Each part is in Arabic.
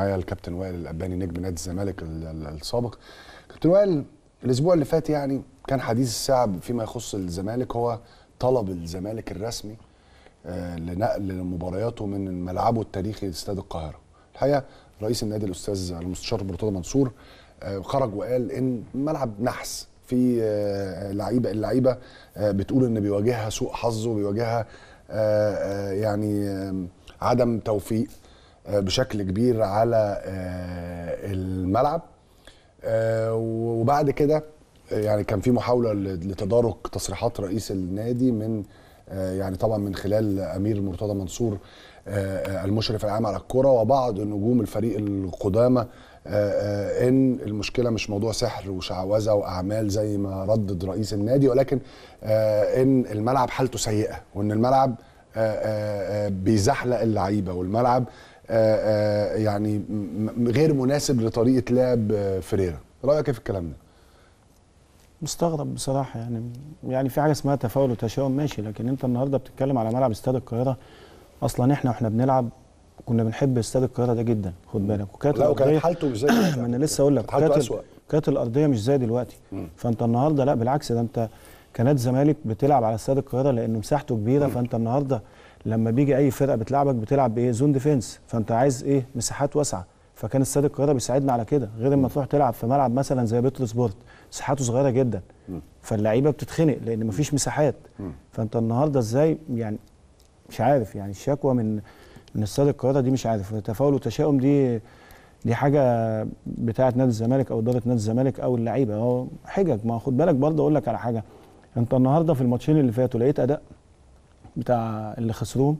معايا الكابتن وائل الاباني نجم نادي الزمالك السابق كابتن وائل الاسبوع اللي فات يعني كان حديث الساعه فيما يخص الزمالك هو طلب الزمالك الرسمي آه، لنقل مبارياته من ملعبه التاريخي لاستاد القاهره الحقيقه رئيس النادي الاستاذ المستشار مرتضى منصور آه، خرج وقال ان ملعب نحس في آه، لعيبه اللعيبه بتقول ان بيواجهها سوء حظ وبيواجهها يعني عدم توفيق آه، بشكل كبير على آه، الملعب آه، وبعد كده يعني كان في محاوله لتدارك تصريحات رئيس النادي من يعني طبعا من خلال امير مرتضى منصور المشرف العام على الكره وبعض نجوم الفريق القدامى ان المشكله مش موضوع سحر وشعوذه واعمال زي ما ردد رئيس النادي ولكن ان الملعب حالته سيئه وان الملعب بيزحلق اللعيبه والملعب آه، آه، يعني غير مناسب لطريقه لعب آه، فيريرا رايك ايه في الكلام ده مستغرب بصراحه يعني يعني في حاجه اسمها تفاؤل وتشاؤم ماشي لكن انت النهارده بتتكلم على ملعب استاد القاهره اصلا احنا واحنا بنلعب كنا بنحب استاد القاهره ده جدا خد بالك وكانت لا وكانت حالته مش زي ما انا لسه اقول لك كانت أسوأ. كانت الارضيه مش زي دلوقتي مم. فانت النهارده لا بالعكس ده انت كانت زمالك بتلعب على استاد القاهره لانه مساحته كبيره مم. فانت النهارده لما بيجي اي فرقه بتلعبك بتلعب بايه زون ديفنس فانت عايز ايه مساحات واسعه فكان استاد القاهره بيساعدنا على كده غير اما تروح تلعب في ملعب مثلا زي بيتر سبورت مساحاته صغيره جدا فاللعيبه بتتخنق لان مفيش مساحات فانت النهارده ازاي يعني مش عارف يعني الشكوى من من استاد القاهره دي مش عارف تفاؤل وتشاؤم دي دي حاجه بتاعه نادي الزمالك او اداره نادي الزمالك او اللعيبه اهو حجج ما خد بالك برضه اقول لك على حاجه انت النهارده في الماتشين اللي فاتوا لقيت اداء بتاع اللي خسروه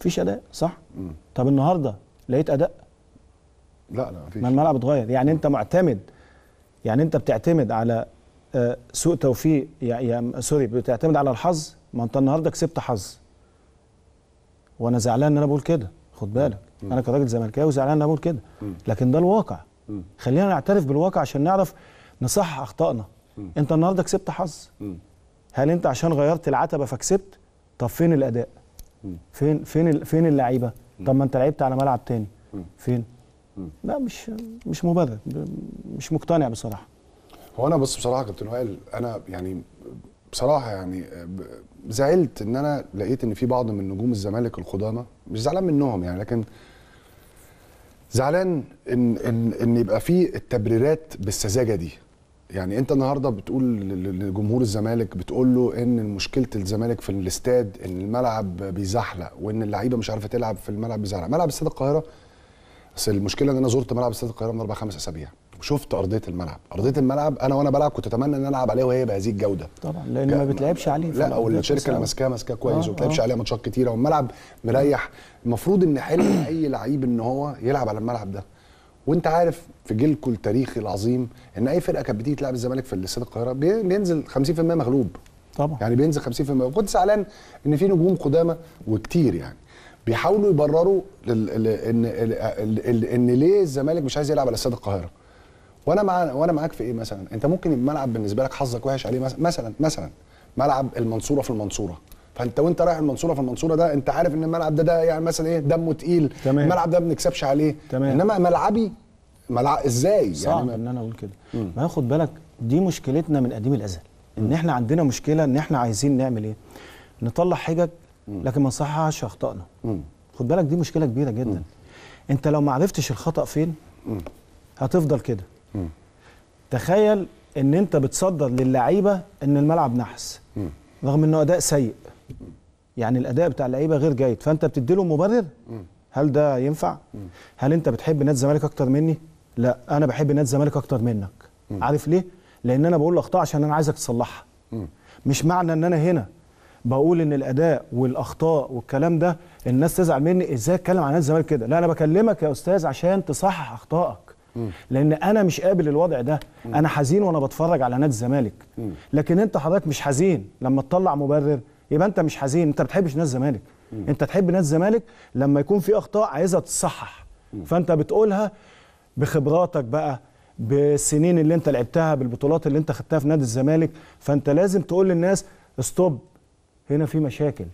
مفيش اداء صح؟ مم. طب النهارده لقيت اداء؟ لا لا مفيش ما الملعب اتغير يعني انت معتمد يعني انت بتعتمد على آه، سوء توفيق يا يا سوري بتعتمد على الحظ ما انت النهارده كسبت حظ وانا زعلان ان انا بقول كده خد بالك مم. انا كراجل زملكاوي زعلان ان انا بقول كده لكن ده الواقع مم. خلينا نعترف بالواقع عشان نعرف نصحح اخطائنا انت النهارده كسبت حظ هل انت عشان غيرت العتبه فكسبت طب فين الاداء فين فين فين اللعيبه طب ما انت لعبت على ملعب تاني فين لا مش مش مبرر مش مقتنع بصراحه هو انا بص بصراحه كابتن وائل انا يعني بصراحه يعني زعلت ان انا لقيت ان في بعض من نجوم الزمالك القدامى مش زعلان منهم يعني لكن زعلان ان ان ان يبقى في التبريرات بالسذاجه دي يعني انت النهارده بتقول لجمهور الزمالك بتقول له ان مشكله الزمالك في الاستاد ان الملعب بيزحلق وان اللعيبه مش عارفه تلعب في الملعب بيزحلق ملعب استاد القاهره بس المشكله ان انا زرت ملعب استاد القاهره من اربع خمس اسابيع وشفت ارضيه الملعب ارضيه الملعب انا وانا بلعب كنت اتمنى ان العب عليه وهي بهذه الجوده طبعا لان ما بتلعبش عليه لا والشركه اللي ماسكاها ماسكاها كويس آه وما بتلعبش آه. عليها ماتشات كتيره والملعب مريح المفروض ان حلم اي لعيب ان هو يلعب على الملعب ده وانت عارف في جيلكم التاريخي العظيم ان اي فرقه كانت بتيجي تلعب الزمالك في الاستاد القاهره بينزل 50% مغلوب طبعا يعني بينزل 50% وكنت زعلان ان في نجوم قدامى وكتير يعني بيحاولوا يبرروا ان ان ليه الزمالك مش عايز يلعب على استاد القاهره وانا مع وانا معاك في ايه مثلا انت ممكن الملعب بالنسبه لك حظك وحش عليه مثلا مثلا مثلا ملعب المنصوره في المنصوره فانت وانت رايح المنصوره فالمنصوره ده انت عارف ان الملعب ده ده يعني مثلا ايه دمه تقيل تمام. الملعب ده ما بنكسبش عليه تمام. انما ملعبي ملعب ازاي يعني صعب يعني ان انا اقول كده ما خد بالك دي مشكلتنا من قديم الازل ان احنا عندنا مشكله ان احنا عايزين نعمل ايه نطلع حجج لكن ما نصححش اخطائنا خد بالك دي مشكله كبيره جدا م. انت لو ما عرفتش الخطا فين هتفضل كده تخيل ان انت بتصدر للعيبه ان الملعب نحس رغم انه اداء سيء يعني الاداء بتاع اللعيبه غير جيد فانت بتدي له مبرر هل ده ينفع هل انت بتحب نادي الزمالك اكتر مني لا انا بحب نادي الزمالك اكتر منك عارف ليه لان انا بقول اخطاء عشان انا عايزك تصلحها مش معنى ان انا هنا بقول ان الاداء والاخطاء والكلام ده الناس تزعل مني ازاي اتكلم عن نادي الزمالك كده لا انا بكلمك يا استاذ عشان تصحح اخطائك لان انا مش قابل الوضع ده انا حزين وانا بتفرج على نادي الزمالك لكن انت حضرتك مش حزين لما تطلع مبرر يبقى انت مش حزين انت بتحبش ناس زمالك انت تحب ناس زمالك لما يكون في اخطاء عايزها تصحح فانت بتقولها بخبراتك بقى بالسنين اللي انت لعبتها بالبطولات اللي انت خدتها في نادي الزمالك فانت لازم تقول للناس ستوب هنا في مشاكل